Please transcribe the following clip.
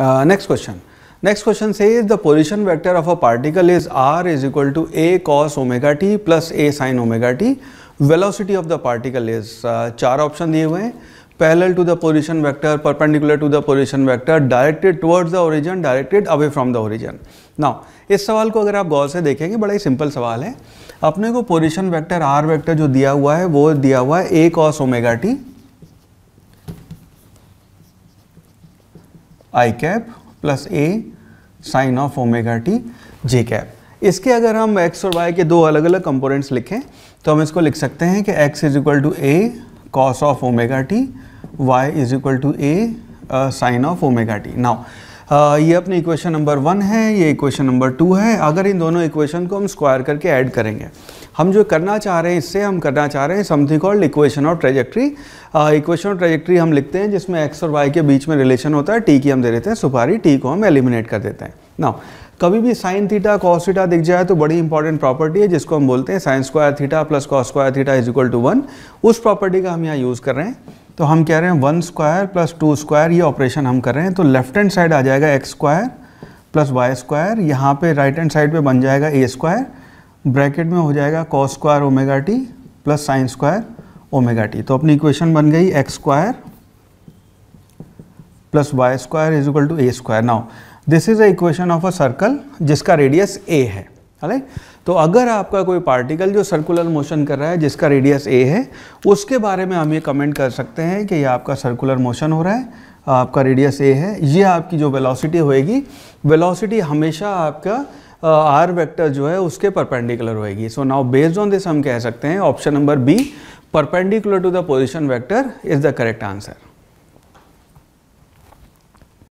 next question next question से is the position vector of a particle is R is equal to A cos omega T plus A sine omega T velocity of the particle is चार ऑप्शन दिए हुए हैं parallel to the position vector perpendicular to the position vector directed towards the origin directed away from the origin now इस सवाल को अगर आप गौर से देखेंगे बड़ा ही सिंपल सवाल है अपने को पोजिशन वैक्टर आर वैक्टर जो दिया हुआ है वो दिया हुआ है A cos omega T I cap plus A sine of omega T J cap इसके अगर हम एक्स और वाई के दो अलग अलग कंपोनेंट्स लिखें तो हम इसको लिख सकते हैं कि X is equal to A cos of omega T Y is equal to A sine of omega T now ये अपनी इक्वेशन नंबर वन है ये इक्वेशन नंबर टू है अगर इन दोनों इक्वेशन को हम स्क्वायर करके ऐड करेंगे हम जो करना चाह रहे हैं इससे हम करना चाह रहे हैं समथिंग कॉल्ड इक्वेशन और ट्रेजेक्ट्री इक्वेशन और ट्रेजेक्ट्री हम लिखते हैं जिसमें एक्स और वाई के बीच में रिलेशन होता है टी की हम दे देते हैं सुपारी टी को हम एलिमिनेट कर देते हैं ना कभी भी साइन थीटा कॉस थीटा दिख जाए तो बड़ी इंपॉर्टेंट प्रॉपर्टी है जिसको हम बोलते हैं sine square theta plus cos square theta is equal to one उस प्रॉपर्टी का हम यहाँ यूज़ कर रहे हैं तो हम कह रहे हैं one square plus two square ये ऑपरेशन हम कर रहे हैं तो लेफ्ट हैंड साइड आ जाएगा x square plus y square यहाँ पर राइट हैंड साइड पर बन जाएगा ए स्क्वायर ब्रैकेट में हो जाएगा cos square omega T plus sine square omega t तो अपनी इक्वेशन बन गई x square plus y square is equal to a square now this is a equation of a circle जिसका रेडियस ए है है तो अगर आपका कोई पार्टिकल जो सर्कुलर मोशन कर रहा है जिसका रेडियस ए है उसके बारे में हम ये कमेंट कर सकते हैं कि ये आपका सर्कुलर मोशन हो रहा है आपका रेडियस ए है ये आपकी जो वेलोसिटी होएगी वेलोसिटी हमेशा आपका आर वेक्टर जो है उसके परपेंडिकुलर होएगी so now based on this हम कह सकते हैं option number B perpendicular to the position vector is the correct answer